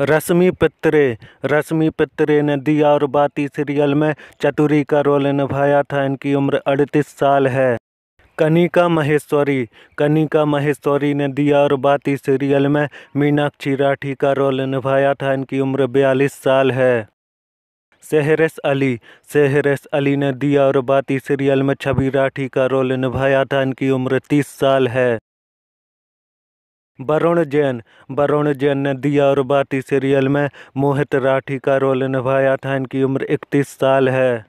रश्मि पित्रे रश्मि पित्रे ने दिया और बाती सीरियल में चतुरी का रोल निभाया था इनकी उम्र अड़तीस साल है कनिका महेश्वरी कनिका महेश्वरी ने दिया और बाती सीरियल में मीनाक्षी राठी का रोल निभाया था इनकी उम्र बयालीस साल है सेहरस अली सेहरस अली ने दिया और बाती सीरियल में छवि राठी का रोल निभाया था इनकी उम्र तीस साल है वरुण जैन वरुण जैन ने दिया और बाती सीरियल में मोहित राठी का रोल निभाया था इनकी उम्र इकतीस साल है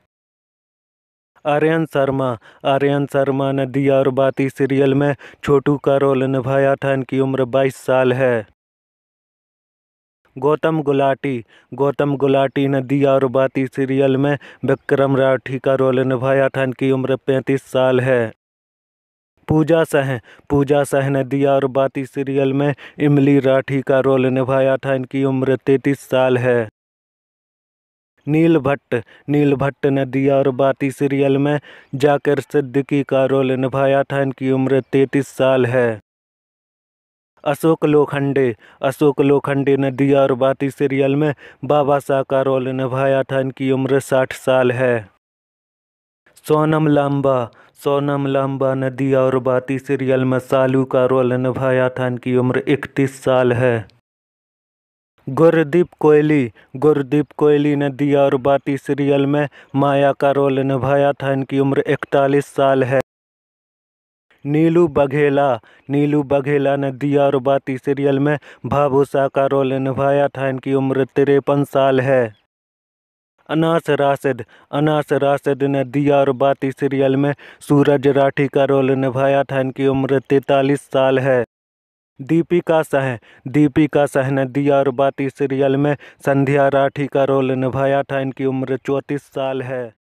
आर्यन शर्मा आर्यन शर्मा ने दिया और बाती सीरियल में छोटू का रोल निभाया था इनकी उम्र 22 साल है गौतम गुलाटी गौतम गुलाटी ने दिया और बाती सीरियल में विक्रम राठी का रोल निभाया था इनकी उम्र 35 साल है पूजा सह पूजा सह ने दिया और बाती सीरियल में इमली राठी का रोल निभाया था इनकी उम्र तैतीस साल है नील भट्ट नील भट्ट ने दिया और बाती सीरियल में जाकिर सिद्दीकी का रोल निभाया था इनकी उम्र तैतीस साल है अशोक लोखंडे अशोक लोखंडे ने दिया और बाती सीरियल में बाबा शाह का रोल निभाया था इनकी उम्र साठ साल है सोनम लांबा सोनम लम्बा नदी और बाती सीरियल में सालू का रोल निभाया था इनकी उम्र 31 साल है गुरदीप कोयली गुरदीप कोयली ने दिया और बाती सीरियल में माया का रोल निभाया था इनकी उम्र 41 साल है नीलू बघेला नीलू बघेला ने दिया और बाती सीरियल में भाभूसा का रोल निभाया था इनकी उम्र तिरपन साल है अनास राशिद अनास राशिद ने दिया और बाती सीरियल में सूरज राठी का रोल निभाया था इनकी उम्र तैतालीस साल है दीपिका सह दीपिका सह ने दिया और बाती सीरियल में संध्या राठी का रोल निभाया था इनकी उम्र चौंतीस साल है